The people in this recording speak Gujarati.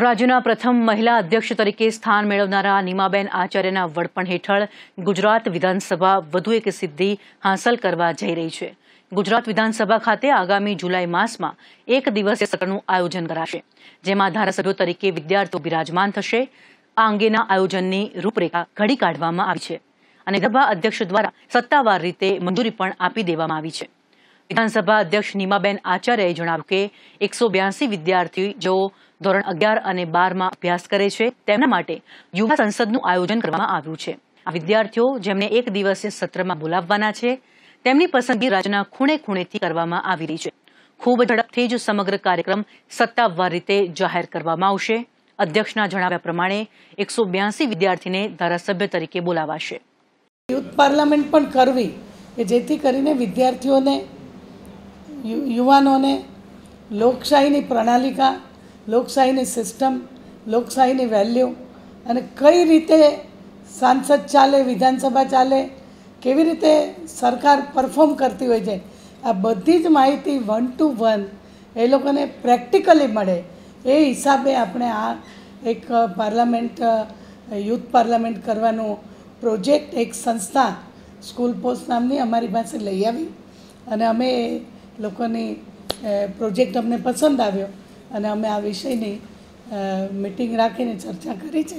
રાજ્યના પ્રથમ મહિલા અધ્યક્ષ તરીકે સ્થાન મેળવનારા નીમાબેન આચાર્યના વડપણ હેઠળ ગુજરાત વિધાનસભા વધુ એક સિદ્ધિ હાંસલ કરવા જઈ રહી છે ગુજરાત વિધાનસભા ખાતે આગામી જુલાઈ માસમાં એક દિવસીય સત્રનું આયોજન કરાશે જેમાં ધારાસભ્યો તરીકે વિદ્યાર્થીઓ બિરાજમાન થશે આ અંગેના આયોજનની રૂપરેખા ઘડી કાઢવામાં આવી છે અને ગભા અધ્યક્ષ દ્વારા સત્તાવાર રીતે મંજૂરી પણ આપી દેવામાં આવી છે વિધાનસભા અધ્યક્ષ નીમાબેન આચાર્યએ જણાવ્યું કે એકસો બ્યાસી વિદ્યાર્થીઓ જેઓ ધોરણ અગિયાર અને બારમાં અભ્યાસ કરે છે તેમના માટે યુવા સંસદનું આયોજન કરવામાં આવ્યું છે આ વિદ્યાર્થીઓ જેમને એક દિવસીય સત્રમાં બોલાવવાના છે તેમની પસંદગી રાજ્યના ખૂણે ખૂણેથી કરવામાં આવી રહી છે ખૂબ ઝડપથી જ સમગ્ર કાર્યક્રમ સત્તાવાર રીતે જાહેર કરવામાં આવશે અધ્યક્ષના જણાવ્યા પ્રમાણે એકસો બ્યાસી વિદ્યાર્થીને ધારાસભ્ય તરીકે બોલાવાશે યુથ પાર્લામેન્ટ પણ કરવી કે જેથી કરીને વિદ્યાર્થીઓને યુવાનોને લોકશાહીની પ્રણાલિકા લોકશાહીની સિસ્ટમ લોકશાહીની વેલ્યુ અને કઈ રીતે સાંસદ ચાલે વિધાનસભા ચાલે કેવી રીતે સરકાર પરફોર્મ કરતી હોય છે આ બધી જ માહિતી વન ટુ વન એ લોકોને પ્રેક્ટિકલી મળે એ હિસાબે આપણે આ એક પાર્લામેન્ટ યુથ પાર્લામેન્ટ કરવાનું પ્રોજેક્ટ એક સંસ્થા સ્કૂલ પોસ્ટ નામની અમારી પાસે લઈ આવી અને અમે લોકોની પ્રોજેક્ટ અમને પસંદ આવ્યો અને અમે આ વિષયની મિટિંગ રાખીને ચર્ચા કરી છે